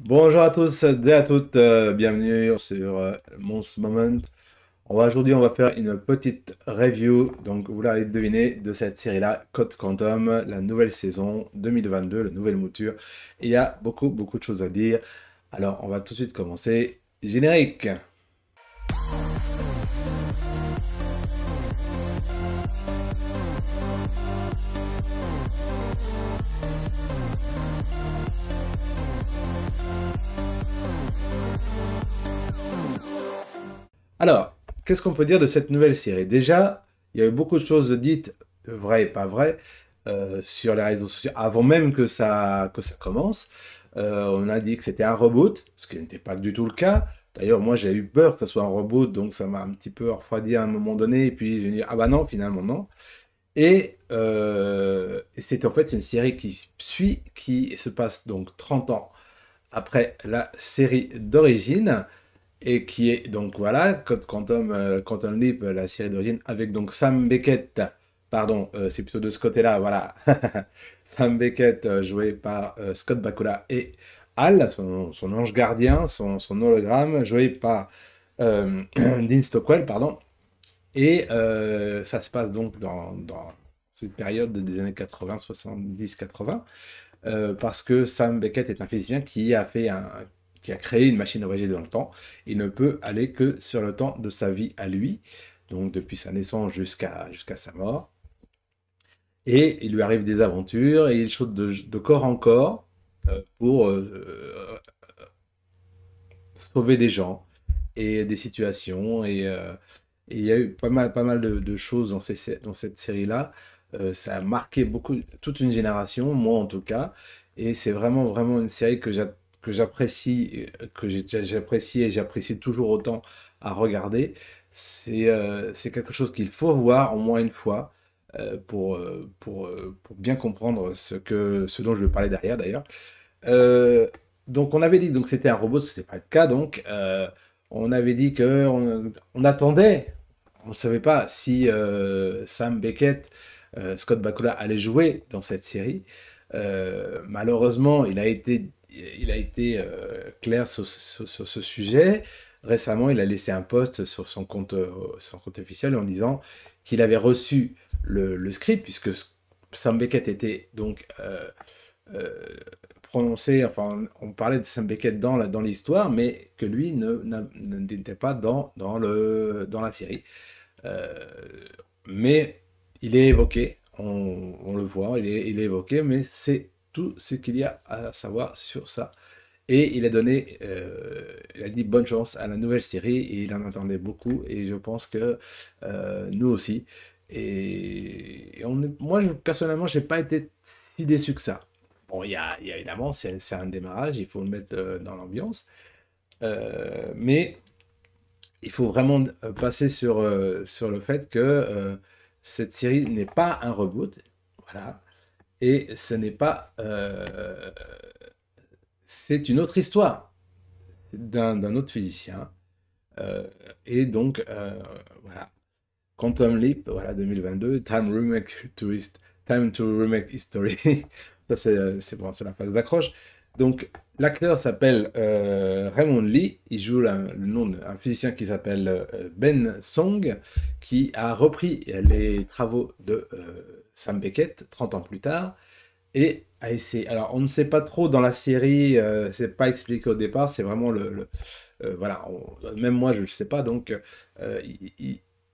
Bonjour à tous et à toutes, euh, bienvenue sur euh, Moment. On va aujourd'hui, on va faire une petite review, donc vous l'avez deviné, de cette série-là, Code Quantum, la nouvelle saison 2022, la nouvelle mouture. Il y a beaucoup, beaucoup de choses à dire. Alors, on va tout de suite commencer. Générique Alors, qu'est-ce qu'on peut dire de cette nouvelle série Déjà, il y a eu beaucoup de choses dites, vraies et pas vraies, euh, sur les réseaux sociaux avant même que ça, commence. Euh, on a dit que c'était un reboot, ce qui n'était pas du tout le cas. D'ailleurs, moi, j'ai eu peur que ça soit un reboot, donc ça m'a un petit peu refroidi à un moment donné. Et puis, j'ai dit, ah bah non, finalement, non. et euh, c'est en fait une série qui suit, qui se passe donc 30 ans après la série d'origine et qui est donc voilà Quantum, euh, Quantum Leap, euh, la série d'origine avec donc Sam Beckett, pardon, euh, c'est plutôt de ce côté-là, voilà, Sam Beckett joué par Scott Bakula et Al, son, ange gardien, son, hologramme joué par Dean Stockwell, pardon, et ça se passe donc dans, cette période des années 80, 70, 80. parce que Sam Beckett est un physicien qui a fait un, qui a créé une machine à voyager dans le temps, il ne peut aller que sur le temps de sa vie à lui, donc depuis sa naissance jusqu'à jusqu'à sa mort. Et il lui arrive des aventures et il saute de, corps en corps euh, pour euh, euh, sauver des gens et des situations. Et, il y a eu pas mal, pas mal de, choses dans, ces, dans cette série-là. ça a marqué beaucoup, toute une génération, moi en tout cas. Et c'est vraiment, vraiment une série que j'adore que j'apprécie, que j'apprécie et j'apprécie toujours autant à regarder. C'est euh, c'est quelque chose qu'il faut voir au moins une fois euh, pour, euh, pour, pour, bien comprendre ce, que, ce dont je vais parler derrière d'ailleurs. donc on avait dit donc c'était un robot, ce n'est pas le cas donc. on avait dit que on, attendait, on ne savait pas si Sam Beckett, Scott Bakula allait jouer dans cette série. malheureusement, il a été il a été euh, clair sur, ce sujet. Récemment, il a laissé un post sur son compte, euh, son compte officiel en disant qu'il avait reçu le, script, puisque Sam Beckett était donc euh, prononcé, enfin, on parlait de Sam Beckett dans, la, dans l'histoire, mais que lui n'était pas dans, dans, le, dans la série. mais il est évoqué, on, le voit, il il est évoqué, mais c'est tout ce qu'il y a à savoir sur ça. Et il a donné, euh, il a dit bonne chance à la nouvelle série, et il en attendait beaucoup, et je pense que euh, nous aussi. Et, on moi, je, personnellement, j'ai pas été si déçu que ça. Bon, il y a, évidemment, c'est un démarrage, il faut le mettre euh, dans l'ambiance. mais il faut vraiment passer sur, sur le fait que cette série n'est pas un reboot. Voilà, et ce n'est pas... Euh, c'est une autre histoire d'un autre physicien. Euh, et donc, euh, voilà. Quantum Leap, voilà, 2022. Time Remake Tourist. Time to Remake History. Ça, c'est bon, la phase d'accroche. Donc, l'acteur s'appelle euh, Raymond Lee. Il joue le nom d'un physicien qui s'appelle euh, Ben Song, qui a repris les travaux de euh, Sam Beckett 30 ans plus tard. Et a essayé. Alors, on ne sait pas trop dans la série, c'est pas expliqué au départ, c'est vraiment le. voilà, même moi je ne sais pas, donc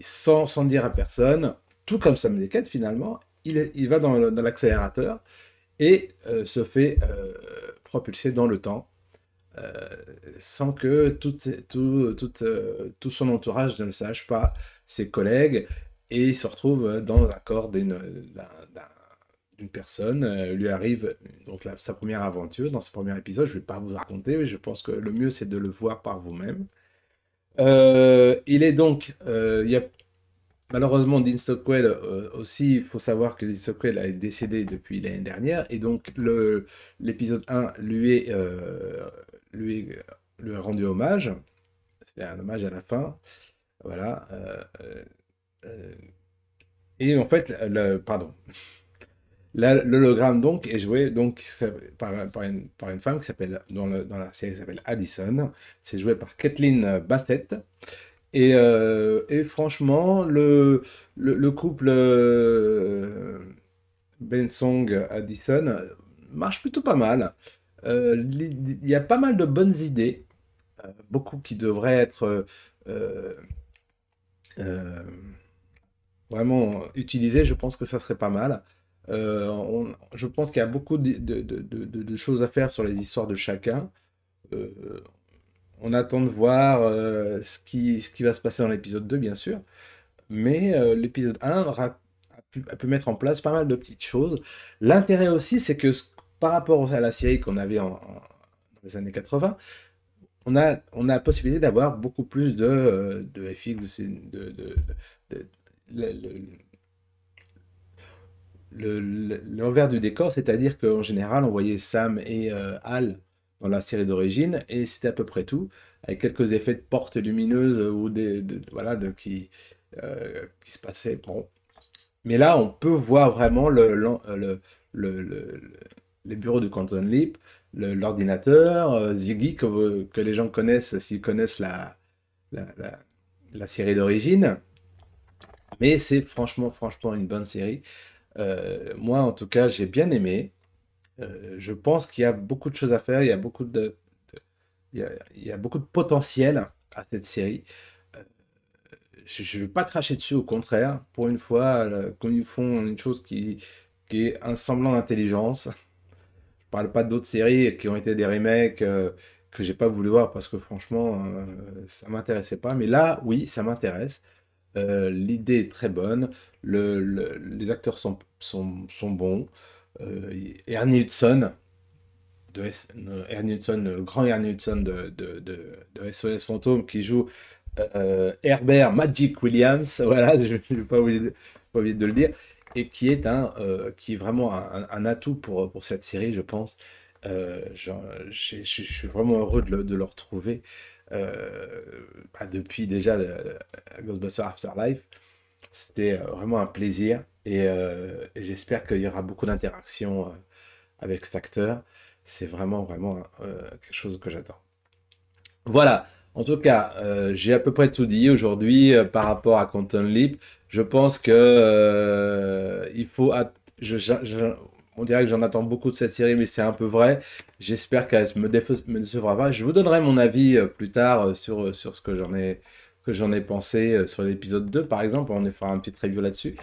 sans, dire à personne, tout comme Sam Beckett finalement, il, il va dans l'accélérateur et se fait propulsé dans le temps, euh, sans que tout, tout, euh, tout, son entourage ne le sache pas, ses collègues, et il se retrouve dans un corps d'une personne. Euh, lui arrive donc sa première aventure dans ce premier épisode. Je ne vais pas vous raconter, mais je pense que le mieux c'est de le voir par vous-même. il est donc, il y a Malheureusement, Dean Stockwell euh, aussi, il faut savoir que Dean Stockwell est décédé depuis l'année dernière, et donc l'épisode 1 euh, lui est, lui, rendu hommage. C'est un hommage à la fin. Voilà. Euh, et en fait, le, pardon. L'hologramme donc est joué donc par, une, par femme qui s'appelle dans, la série s'appelle Addison. C'est joué par Kathleen Bastet. Euh, et, franchement, le, le, le couple euh, Bensong-Addison marche plutôt pas mal. Euh, il y a pas mal de bonnes idées, beaucoup qui devraient être vraiment utilisées. Je pense que ça serait pas mal. je pense qu'il y a beaucoup de, choses à faire sur les histoires de chacun on attend de voir euh, ce, qui, va se passer dans l'épisode 2, bien sûr. Mais euh, l'épisode 1 a pu, mettre en place pas mal de petites choses. L'intérêt aussi, c'est que par rapport à la série qu'on avait en, dans les années 80, on a, on a la possibilité d'avoir beaucoup plus de, FX, euh, de, l'envers du décor, c'est-à-dire qu'en général, on voyait Sam et Al dans la série d'origine, et c'était à peu près tout, avec quelques effets de portes lumineuses ou des, voilà, de, qui, euh, qui se passaient. Bon. Mais là, on peut voir vraiment le, euh, le, les bureaux de Canton Leap, l'ordinateur, euh, Ziggy, que, les gens connaissent s'ils connaissent la, la, série d'origine. Mais c'est franchement, franchement une bonne série. moi, en tout cas, j'ai bien aimé. Euh, je pense qu'il y a beaucoup de choses à faire, il y a beaucoup de, il, y a, beaucoup de potentiel à cette série. Euh, je ne veux pas cracher dessus, au contraire. Pour une fois, qu'on euh, y ils font une chose qui, est un semblant d'intelligence, je ne parle pas d'autres séries qui ont été des remakes que j'ai pas voulu voir parce que franchement, ça m'intéressait pas. Mais là, oui, ça m'intéresse. L'idée est très bonne, les acteurs sont, sont, sont bons, euh, Ernie Hudson, de euh, le grand Ernie Hudson de, de, de, SOS Fantôme qui joue euh, Herbert Magic Williams, voilà, je n'ai pas, oublié de le dire, et qui est, un, qui vraiment un, atout pour, pour cette série, je pense. je, suis vraiment heureux de le, de le retrouver bah, depuis déjà Ghostbusters Afterlife. C'était euh, vraiment un plaisir euh, et, j'espère qu'il y aura beaucoup d'interactions euh, avec cet acteur. C'est vraiment, vraiment quelque chose que j'attends. Voilà. En tout cas, j'ai à peu près tout dit aujourd'hui par rapport à Content Leap. Je pense que faut. on dirait que j'en attends beaucoup de cette série, mais c'est un peu vrai. J'espère qu'elle ne me, me décevra pas. Je vous donnerai mon avis plus tard sur ce que j'en ai que j'en ai pensé euh, sur l'épisode 2 par exemple. On va faire un petit review là-dessus.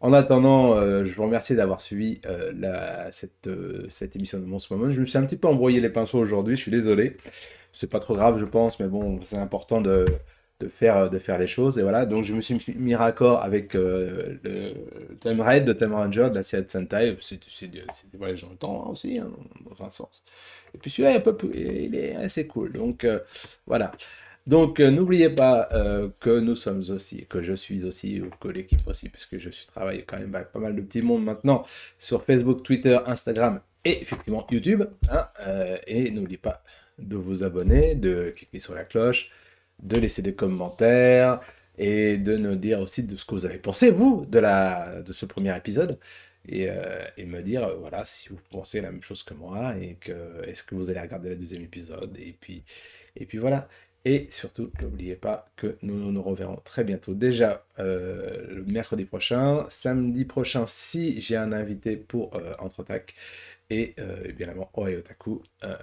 En attendant, euh, je vous remercie d'avoir suivi euh, la, cette, cette, émission de Monster Moment. Je me suis un petit peu embrouillé les pinceaux aujourd'hui, je suis désolé. C'est pas trop grave, je pense, mais bon, c'est important de, de, faire, de faire les choses. Et voilà, donc je me suis mis raccord avec le Time Raid de Time Ranger, de la série de Sentai. C'est des voyages dans le temps hein, aussi, hein, dans un sens. Et puis celui-là, il est assez cool. Donc voilà. Donc euh, n'oubliez pas euh, que nous sommes aussi, que je suis aussi, ou que l'équipe aussi, puisque je suis travaillé quand même avec pas mal de petits mondes maintenant sur Facebook, Twitter, Instagram et effectivement YouTube. Hein, euh, et n'oubliez pas de vous abonner, de cliquer sur la cloche, de laisser des commentaires et de nous dire aussi de ce que vous avez pensé, vous, de, la, de ce premier épisode. Et, et, me dire voilà si vous pensez la même chose que moi et que est-ce que vous allez regarder le deuxième épisode et puis et puis voilà et surtout, n'oubliez pas que nous nous reverrons très bientôt, déjà euh, le mercredi prochain, samedi prochain, si j'ai un invité pour entre euh, Entretac, et euh, évidemment, bien avant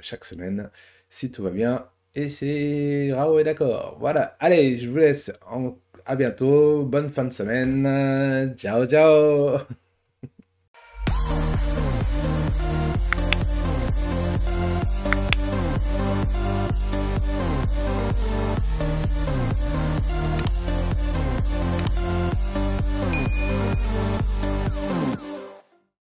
chaque semaine, si tout va bien, et c'est Rao est d'accord. Voilà, allez, je vous laisse, à bientôt, bonne fin de semaine, ciao ciao